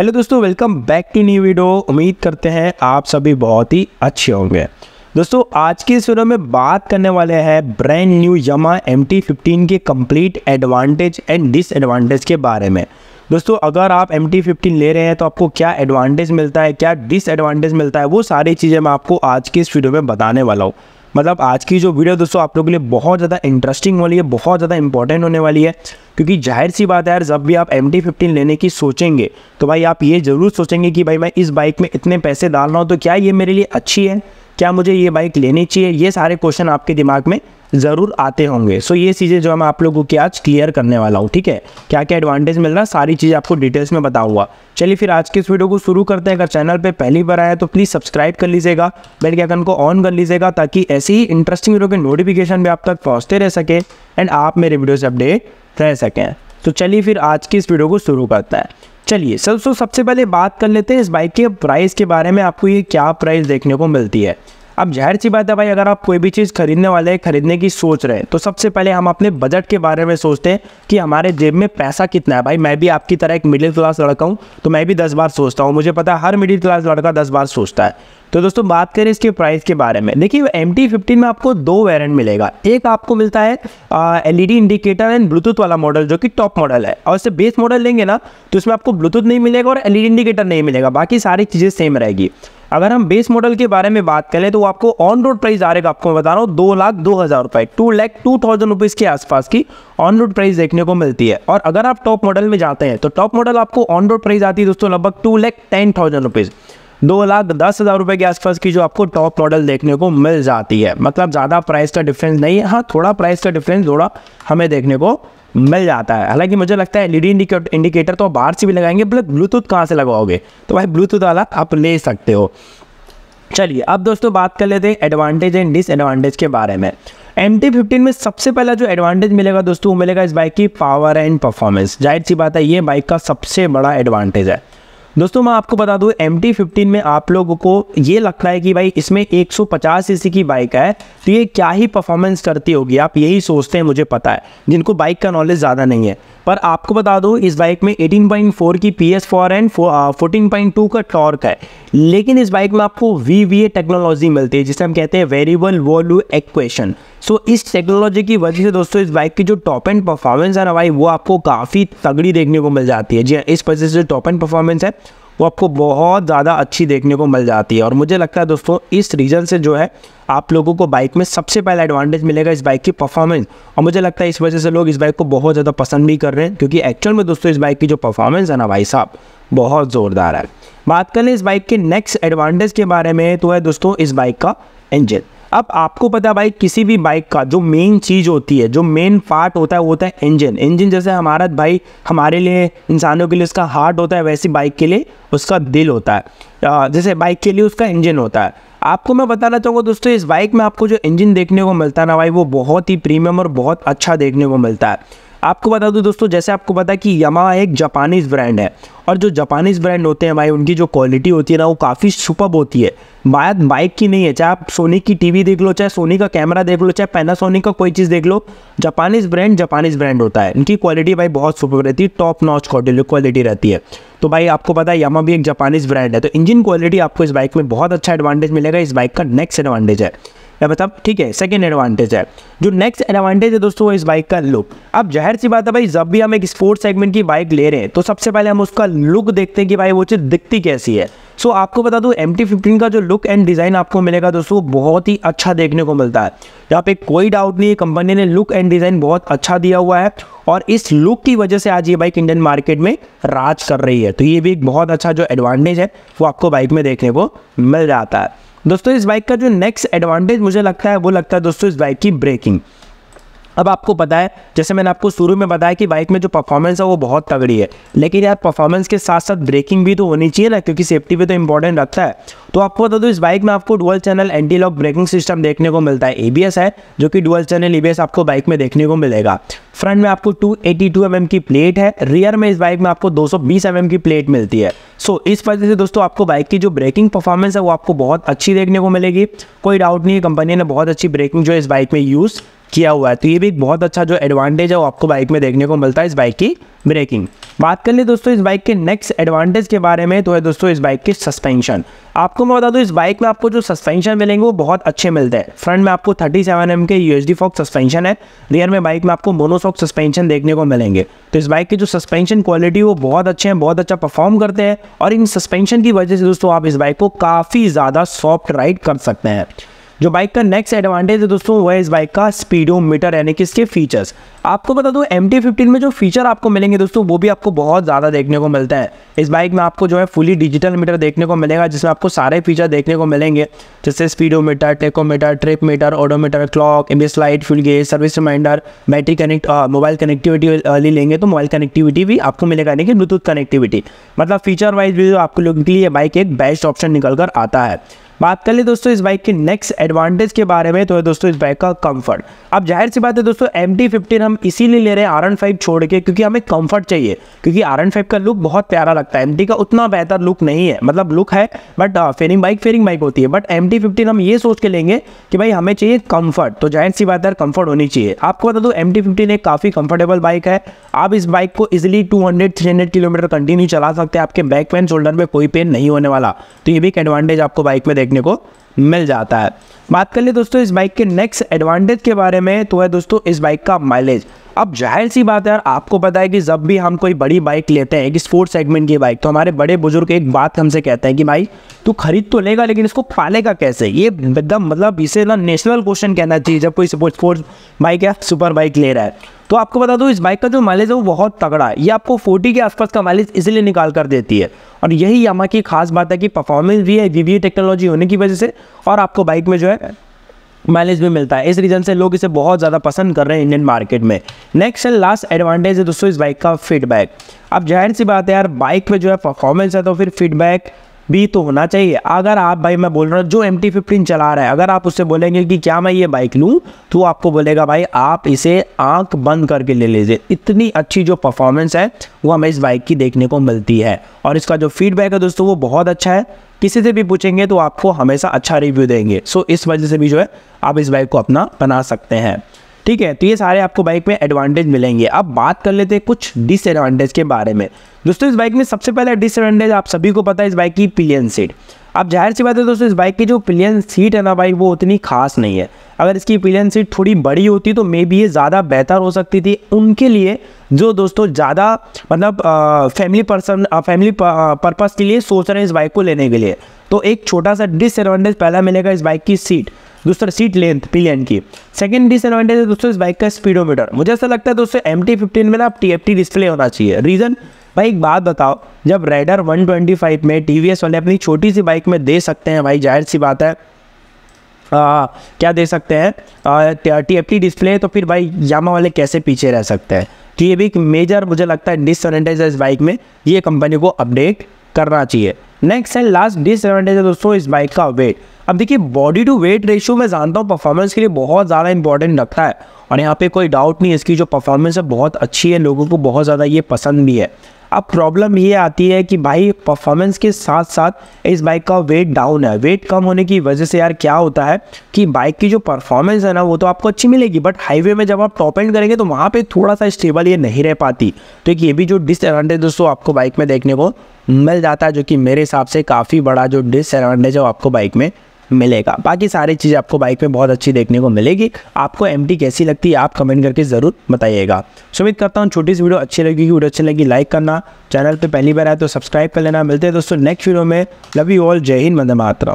hello दोस्तों welcome back to new video उम्मीद करते हैं आप सभी बहुत ही अच्छे होंगे दोस्तों आज की इस वीडियो में बात करने वाले हैं brand new Yamaha M T fifteen के कंप्लीट एडवांटेज एंड डिसएडवांटेज के बारे में दोस्तों अगर आप एम टी फिफ्टीन ले रहे हैं तो आपको क्या एडवांटेज मिलता है क्या डिसएडवांटेज मिलता है वो सारी चीज़ें मैं आपको आज की इस वीडियो में बताने वाला हूँ मतलब आज की जो वीडियो दोस्तों आप लोगों के लिए बहुत ज़्यादा इंटरेस्टिंग वाली है बहुत ज़्यादा इंपॉर्टेंट होने वाली है क्योंकि जाहिर सी बात है यार जब भी आप एम टी फिफ्टीन लेने की सोचेंगे तो भाई आप ये ज़रूर सोचेंगे कि भाई मैं इस बाइक में इतने पैसे डाल रहा हूँ तो क्या ये मेरे लिए अच्छी है क्या मुझे ये बाइक लेनी चाहिए ये सारे क्वेश्चन आपके दिमाग में ज़रूर आते होंगे सो ये चीज़ें जो मैं आप लोगों की आज क्लियर करने वाला हूँ ठीक है क्या क्या एडवांटेज मिल रहा है सारी चीज़ें आपको डिटेल्स में बताऊंगा चलिए फिर आज की इस वीडियो को शुरू करते हैं अगर चैनल पर पहली बार आया तो प्लीज़ सब्सक्राइब कर लीजिएगा बेल के आइकन को ऑन कर लीजिएगा ताकि ऐसी ही इंटरेस्टिंग वीडियो के नोटिफिकेशन भी आप तक पहुँचते रह सके एंड आप मेरे वीडियोज़ अपडेट रह सकें तो चलिए फिर आज की इस वीडियो को शुरू करते हैं चलिए सर सो सबसे पहले बात कर लेते हैं इस बाइक के प्राइस के बारे में आपको ये क्या प्राइस देखने को मिलती है अब जाहिर सी बात है भाई अगर आप कोई भी चीज़ खरीदने वाले हैं खरीदने की सोच रहे हैं तो सबसे पहले हम अपने बजट के बारे में सोचते हैं कि हमारे जेब में पैसा कितना है भाई मैं भी आपकी तरह एक मिडिल क्लास लड़का हूँ तो मैं भी दस बार सोचता हूँ मुझे पता है हर मिडिल क्लास लड़का दस बार सोचता है तो दोस्तों बात करें इसके प्राइस के बारे में देखिए एम टी फिफ्टीन में आपको दो वेरियंट मिलेगा एक आपको मिलता है एल इंडिकेटर एंड ब्लूटूथ वाला मॉडल जो कि टॉप मॉडल है और इससे बेस मॉडल लेंगे ना तो इसमें आपको ब्लूटूथ नहीं मिलेगा और एल इंडिकेटर e नहीं मिलेगा बाकी सारी चीज़ें सेम रहेगी अगर हम बेस मॉडल के बारे में बात करें तो आपको ऑन रोड प्राइस आ रहेगा आपको बता रहा हूँ दो लाख दो हज़ार रुपये two lakh two thousand rupees के आसपास की ऑन रोड प्राइस देखने को मिलती है और अगर आप टॉप मॉडल में जाते हैं तो टॉप मॉडल आपको ऑन रोड प्राइस आती है दोस्तों लगभग two lakh ten thousand rupees दो लाख दस हज़ार रुपये के आसपास की जो आपको टॉप मॉडल देखने को मिल जाती है मतलब ज़्यादा प्राइस का डिफरेंस नहीं है हाँ थोड़ा प्राइस का डिफरेंस थोड़ा हमें देखने को मिल जाता है हालांकि मुझे लगता है एल इंडिकेटर तो बाहर से भी लगाएंगे बल्कि ब्लूटूथ कहाँ से लगाओगे तो भाई ब्लूटूथ वाला आप ले सकते हो चलिए अब दोस्तों बात कर लेते हैं एडवांटेज एंड डिसएडवांटेज के बारे में एम टी फिफ्टीन में सबसे पहला जो एडवांटेज मिलेगा दोस्तों वो मिलेगा इस बाइक की पावर एंड परफॉर्मेंस जाहिर सी बात है ये बाइक का सबसे बड़ा एडवांटेज है दोस्तों मैं आपको बता दूं एम टी में आप लोगों को ये लगता है कि भाई इसमें 150 सीसी की बाइक है तो ये क्या ही परफॉर्मेंस करती होगी आप यही सोचते हैं मुझे पता है जिनको बाइक का नॉलेज ज़्यादा नहीं है पर आपको बता दूं इस बाइक में 18.4 की P S four and fourteen point two का टॉर्क है लेकिन इस बाइक में आपको वी वी ए टेक्नोलॉजी मिलती है जिसे हम कहते हैं वेरिएबल वॉल्यू एक्वेशन सो इस टेक्नोलॉजी की वजह से दोस्तों इस बाइक की जो टॉप एंड परफॉर्मेंस है ना भाई वो आपको काफ़ी तगड़ी देखने को मिल जाती है जी हाँ, इस वजह से जो टॉप एंड परफॉर्मेंस है वो आपको बहुत ज़्यादा अच्छी देखने को मिल जाती है और मुझे लगता है दोस्तों इस रीज़न से जो है आप लोगों को बाइक में सबसे पहला एडवांटेज मिलेगा इस बाइक की परफॉर्मेंस और मुझे लगता है इस वजह से लोग इस बाइक को बहुत ज़्यादा पसंद भी कर रहे हैं क्योंकि एक्चुअल में दोस्तों इस बाइक की जो परफॉर्मेंस है ना भाई साहब बहुत ज़ोरदार है बात करें इस बाइक के नेक्स्ट एडवांटेज के बारे में तो है दोस्तों इस बाइक का इंजन अब आपको पता भाई किसी भी बाइक का जो मेन चीज़ होती है जो मेन पार्ट होता है वो होता है इंजन इंजन जैसे हमारा भाई हमारे लिए इंसानों के लिए उसका हार्ट होता है वैसी बाइक के लिए उसका दिल होता है जैसे बाइक के लिए उसका इंजन होता है आपको मैं बताना चाहूँगा दोस्तों इस बाइक में आपको जो इंजन देखने को मिलता है ना भाई वो बहुत ही प्रीमियम और बहुत अच्छा देखने को मिलता है आपको बता दूं दोस्तों जैसे आपको पता है कि यमा एक जापानीज़ ब्रांड है और जो जापानीज़ ब्रांड होते हैं भाई उनकी जो क्वालिटी होती है ना वो काफ़ी सुपब होती है बात बाइक की नहीं है चाहे आप सोनी की टीवी देख लो चाहे सोनी का कैमरा देख लो चाहे पैनासोनिक का कोई चीज़ देख लो जापानीज़ ब्रांड जापानीज़ ब्रांड होता है इनकी क्वालिटी भाई बहुत सुपर रहती है टॉप नॉच क्वालिटी रहती है तो भाई आपको पता है यमा भी एक जापानीज़ ब्रांड है तो इंजन क्वालिटी आपको इस बाइक में बहुत अच्छा एडवांटेज मिलेगा इस बाइक का नेक्स्ट एडवांटेज है मैं बताऊँ ठीक है सेकेंड एडवांटेज है जो नेक्स्ट एडवांटेज है दोस्तों वो इस बाइक का लुक अब जाहिर सी बात है भाई जब भी हम एक स्पोर्ट्स सेगमेंट की बाइक ले रहे हैं तो सबसे पहले हम उसका लुक देखते हैं कि भाई वो चीज़ दिखती कैसी है सो so, आपको बता दूं एम टी का जो लुक एंड डिज़ाइन आपको मिलेगा दोस्तों बहुत ही अच्छा देखने को मिलता है यहाँ पे कोई डाउट नहीं है कंपनी ने लुक एंड डिज़ाइन बहुत अच्छा दिया हुआ है और इस लुक की वजह से आज ये बाइक इंडियन मार्केट में राज कर रही है तो ये भी एक बहुत अच्छा जो एडवांटेज है वो आपको बाइक में देखने को मिल जाता है दोस्तों इस बाइक का जो नेक्स्ट एडवांटेज मुझे लगता है वो लगता है दोस्तों इस बाइक की ब्रेकिंग अब आपको पता है जैसे मैंने आपको शुरू में बताया कि बाइक में जो परफॉर्मेंस है वो बहुत तगड़ी है लेकिन यार परफॉर्मेंस के साथ साथ ब्रेकिंग भी तो होनी चाहिए ना क्योंकि सेफ्टी भी तो इंपॉर्टेंट रखता है तो आपको बता दो इस बाइक में आपको dual channel anti lock braking system देखने को मिलता है एबीएस है जो कि डुअल चैनल ईबीएस आपको बाइक में देखने को मिलेगा फ्रंट में आपको 282 mm की प्लेट है रियर में इस बाइक में आपको 220 mm की प्लेट मिलती है सो so, इस वजह से दोस्तों आपको बाइक की जो ब्रेकिंग परफॉर्मेंस है वो आपको बहुत अच्छी देखने को मिलेगी कोई डाउट नहीं है कंपनी ने बहुत अच्छी ब्रेकिंग जो इस बाइक में यूज़ किया हुआ है तो ये भी एक बहुत अच्छा जो एडवांटेज है वो आपको बाइक में देखने को मिलता है इस बाइक की ब्रेकिंग बात कर ले दोस्तों इस बाइक के नेक्स्ट एडवांटेज के बारे में तो है दोस्तों इस बाइक की सस्पेंशन आपको मैं बता दूँ इस बाइक में आपको जो सस्पेंशन मिलेंगे वो बहुत अच्छे मिलते हैं फ्रंट में आपको 37 seven M K U H fork suspension है रियर में बाइक में आपको मोनोसॉक सस्पेंशन देखने को मिलेंगे तो इस बाइक की जो सस्पेंशन क्वालिटी वो बहुत अच्छे हैं बहुत अच्छा परफॉर्म करते हैं और इन सस्पेंशन की वजह से दोस्तों आप इस बाइक को काफ़ी ज़्यादा सॉफ्ट राइड कर सकते हैं जो बाइक का नेक्स्ट एडवांटेज है दोस्तों वह इस बाइक का स्पीडोमीटर यानी कि इसके फीचर्स आपको बता दूं एम टी फिफ्टीन में जो फीचर आपको मिलेंगे दोस्तों वो भी आपको बहुत ज़्यादा देखने को मिलता है इस बाइक में आपको जो है फुली डिजिटल मीटर देखने को मिलेगा जिसमें आपको सारे फीचर देखने को मिलेंगे जैसे speedometer tachometer trip meter odometer clock M light fuel gauge service reminder battery connect mobile connectivity ले लेंगे तो मोबाइल कनेक्टिविटी भी आपको मिलेगा यानी कि ब्लूटूथ कनेक्टिविटी मतलब फीचर वाइज भी आपको लोगों के लिए बाइक एक बेस्ट ऑप्शन निकल कर आता है बात कर ले दोस्तों इस बाइक के नेक्स्ट एडवांटेज के बारे में तो है दोस्तों इस बाइक का कंफर्ट अब जाहिर सी बात है दोस्तों एम टी फिफ्टीन हम हम इसीलिए ले रहे हैं आर एन फाइव छोड़ के क्योंकि हमें कंफर्ट चाहिए क्योंकि आर एन फाइव का लुक बहुत प्यारा लगता है एम का उतना बेहतर लुक नहीं है मतलब लुक है but fairing bike fairing bike होती है बट एम टी हम ये सोच के लेंगे कि भाई हमें चाहिए कम्फर्ट तो जाहिर सी बात है कम्फर्ट होनी चाहिए आपको बता दो एम टी फिफ्टीन एक काफ़ी कंफर्टेबल बाइक है आप इस बाइक को easily two hundred three hundred kilometre continue चला सकते हैं आपके बैक पेन शोल्डर में कोई पेन नहीं होने वाला तो ये भी एक एडवांटेज आपको बाइक में देखने को मिल जाता है बात कर ले दोस्तों इस बाइक के नेक्स्ट एडवांटेज के बारे में तो है दोस्तों इस बाइक का माइलेज माइलेज अब जाहिर सी बात है यार आपको पता है कि जब भी हम कोई बड़ी बाइक लेते हैं एक स्पोर्ट्स सेगमेंट की बाइक तो हमारे बड़े बुजुर्ग एक बात हमसे कहते हैं कि भाई तू खरीद तो लेगा लेकिन इसको पालेगा कैसे ये एकदम मतलब इसे ना नेशनल क्वेश्चन कहना चाहिए जब कोई स्पोर्ट्स बाइक या सुपर बाइक ले रहा है तो आपको बता दूँ इस बाइक का जो माइलेज है वो बहुत तगड़ा है ये आपको फोर्टी के आसपास का माइलेज इजिली निकाल कर देती है और यही यहाँ की खास बात है कि परफॉर्मेंस भी है वी टेक्नोलॉजी होने की वजह से और आपको बाइक में जो है माइलेज भी मिलता है इस रीज़न से लोग इसे बहुत ज़्यादा पसंद कर रहे हैं इंडियन मार्केट में नेक्स्ट एंड लास्ट एडवांटेज है दोस्तों इस बाइक का फीडबैक अब जाहिर सी बात है यार बाइक में जो है परफॉर्मेंस है तो फिर फीडबैक भी तो होना चाहिए अगर आप भाई मैं बोल रहा हूँ जो एम टी फिफ्टीन चला रहा है अगर आप उससे बोलेंगे कि क्या मैं ये बाइक लूँ तो आपको बोलेगा भाई आप इसे आंख बंद करके ले लीजिए इतनी अच्छी जो परफॉर्मेंस है वो हमें इस बाइक की देखने को मिलती है और इसका जो फीडबैक है दोस्तों वो बहुत अच्छा है किसी से भी पूछेंगे तो आपको हमेशा अच्छा रिव्यू देंगे सो इस वजह से भी जो है आप इस बाइक को अपना बना सकते हैं ठीक है तो ये सारे आपको बाइक में एडवांटेज मिलेंगे अब बात कर लेते हैं कुछ डिसएडवांटेज के बारे में दोस्तों इस बाइक में सबसे पहला डिसएडवांटेज आप सभी को पता है इस बाइक की पिलियन सीट अब जाहिर सी बात है दोस्तों इस बाइक की जो पिलियन सीट है ना बाइक वो उतनी खास नहीं है अगर इसकी पिलियन सीट थोड़ी बड़ी होती तो मे बी ये ज़्यादा बेहतर हो सकती थी उनके लिए जो दोस्तों ज़्यादा मतलब फैमिली पर्सन फैमिली पर्पज़ के लिए सोच रहे हैं इस बाइक को लेने के लिए तो एक छोटा सा डिसएडवांटेज पहला मिलेगा इस बाइक की सीट दूसरा सीट लेंथ पिलियन की सेकंड डिसएडवांटेज है दोस्तों इस बाइक का स्पीडोमीटर मुझे ऐसा लगता है दोस्तों एम टी में ना टी एफ टी डिस्प्ले होना चाहिए रीज़न भाई एक बात बताओ जब ट्वेंटी 125 में टी वाले अपनी छोटी सी बाइक में दे सकते हैं भाई जाहिर सी बात है आ, क्या दे सकते हैं टी एफ टी डिस्प्ले तो फिर भाई यामा वाले कैसे पीछे रह सकते हैं तो ये भी एक मेजर मुझे लगता है डिसएडवांटेज है इस बाइक में ये कंपनी को अपडेट करना चाहिए नेक्स्ट एंड लास्ट डिसएडवांटेज है दोस्तों इस बाइक का वेट अब देखिए बॉडी टू वेट रेशियो मैं जानता हूँ परफॉर्मेंस के लिए बहुत ज़्यादा इंपॉर्टेंट रखता है और यहाँ पे कोई डाउट नहीं इसकी जो परफॉर्मेंस है बहुत अच्छी है लोगों को बहुत ज़्यादा ये पसंद भी है अब प्रॉब्लम ये आती है कि भाई परफॉर्मेंस के साथ साथ इस बाइक का वेट डाउन है वेट कम होने की वजह से यार क्या होता है कि बाइक की जो परफॉर्मेंस है ना वो तो आपको अच्छी मिलेगी बट हाईवे में जब आप टॉप एंड करेंगे तो वहाँ पर थोड़ा सा स्टेबल ये नहीं रह पाती तो एक ये भी जो डिसएडवांटेज दोस्तों आपको बाइक में देखने को मिल जाता है जो कि मेरे हिसाब से काफ़ी बड़ा जो डिसएडवांटेज है आपको बाइक में मिलेगा बाकी सारी चीज़ आपको बाइक में बहुत अच्छी देखने को मिलेगी आपको एम कैसी लगती है आप कमेंट करके ज़रूर बताइएगा सुमित करता हूँ छोटी सी वीडियो अच्छी लगेगी वीडियो अच्छी लगी लाइक करना चैनल पर पहली बार आए तो सब्सक्राइब कर लेना मिलते हैं दोस्तों नेक्स्ट वीडियो में लव यू ऑल जय हिंद मंद मातरम